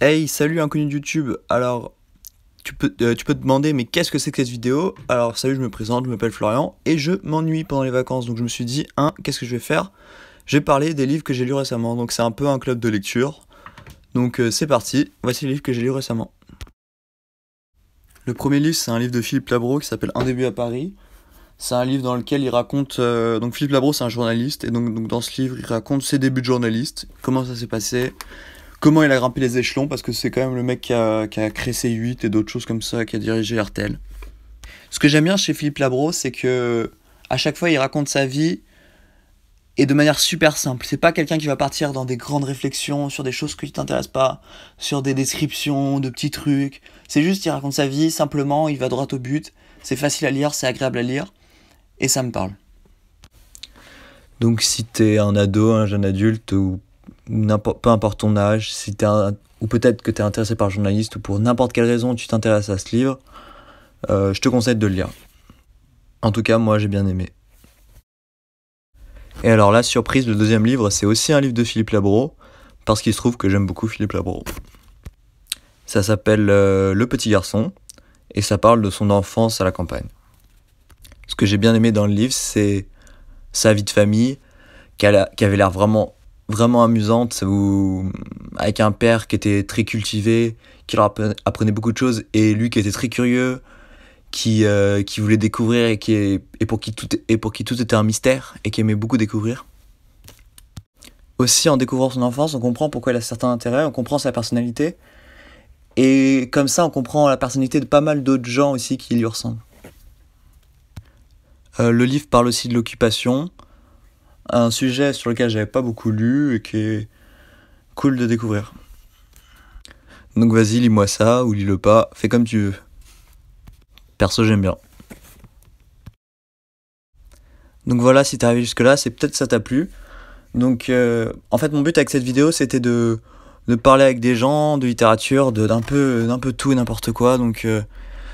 Hey, salut inconnu de YouTube. Alors, tu peux, euh, tu peux te demander, mais qu'est-ce que c'est que cette vidéo Alors, salut, je me présente, je m'appelle Florian et je m'ennuie pendant les vacances. Donc, je me suis dit, hein, qu'est-ce que je vais faire J'ai parlé des livres que j'ai lus récemment. Donc, c'est un peu un club de lecture. Donc, euh, c'est parti. Voici les livres que j'ai lus récemment. Le premier livre, c'est un livre de Philippe Labro qui s'appelle Un début à Paris. C'est un livre dans lequel il raconte. Euh, donc, Philippe Labro, c'est un journaliste. Et donc, donc, dans ce livre, il raconte ses débuts de journaliste, comment ça s'est passé comment il a grimpé les échelons, parce que c'est quand même le mec qui a, créé C8 et d'autres choses comme ça, qui a dirigé RTL. Ce que j'aime bien chez Philippe Labro, c'est que à chaque fois, il raconte sa vie et de manière super simple. C'est pas quelqu'un qui va partir dans des grandes réflexions sur des choses qui t'intéressent pas, sur des descriptions de petits trucs. C'est juste, il raconte sa vie simplement, il va droit au but. C'est facile à lire, c'est agréable à lire et ça me parle. Donc, si t'es un ado, un jeune adulte ou peu importe ton âge, si ou peut-être que tu es intéressé par le journaliste, ou pour n'importe quelle raison tu t'intéresses à ce livre, euh, je te conseille de le lire. En tout cas, moi j'ai bien aimé. Et alors la surprise, le deuxième livre, c'est aussi un livre de Philippe Labro, parce qu'il se trouve que j'aime beaucoup Philippe Labro. Ça s'appelle euh, Le petit garçon, et ça parle de son enfance à la campagne. Ce que j'ai bien aimé dans le livre, c'est sa vie de famille, qui avait l'air vraiment vraiment amusante. Avec un père qui était très cultivé, qui leur apprenait beaucoup de choses, et lui qui était très curieux, qui, euh, qui voulait découvrir et, qui pour qui tout, et pour qui tout était un mystère, et qui aimait beaucoup découvrir. Aussi, en découvrant son enfance, on comprend pourquoi il a certains intérêts, on comprend sa personnalité. Et comme ça, on comprend la personnalité de pas mal d'autres gens aussi qui lui ressemblent. Euh, le livre parle aussi de l'occupation, un sujet sur lequel j'avais pas beaucoup lu et qui est cool de découvrir. Donc vas-y, lis-moi ça ou lis-le pas, fais comme tu veux. Perso, j'aime bien. Donc voilà, si t'es arrivé jusque-là, c'est peut-être ça t'a plu. Donc euh, en fait, mon but avec cette vidéo, c'était de, de parler avec des gens, de littérature, d'un peu, peu tout et n'importe quoi. Donc euh,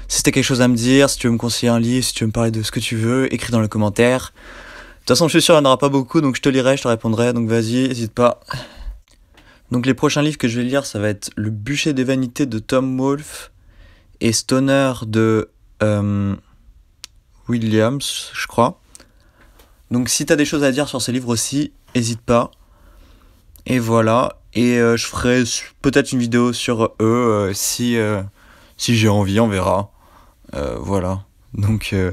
si t'as quelque chose à me dire, si tu veux me conseiller un livre, si tu veux me parler de ce que tu veux, écris dans les commentaires. De toute façon, je suis sûr, il n'y en aura pas beaucoup, donc je te lirai, je te répondrai. Donc vas-y, n'hésite pas. Donc les prochains livres que je vais lire, ça va être Le bûcher des vanités de Tom Wolfe et Stoner de euh, Williams, je crois. Donc si tu as des choses à dire sur ces livres aussi, n'hésite pas. Et voilà, et euh, je ferai peut-être une vidéo sur eux euh, si, si j'ai envie, on verra. voilà, donc...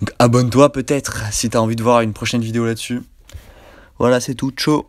Donc abonne-toi peut-être si t'as envie de voir une prochaine vidéo là-dessus. Voilà, c'est tout. Ciao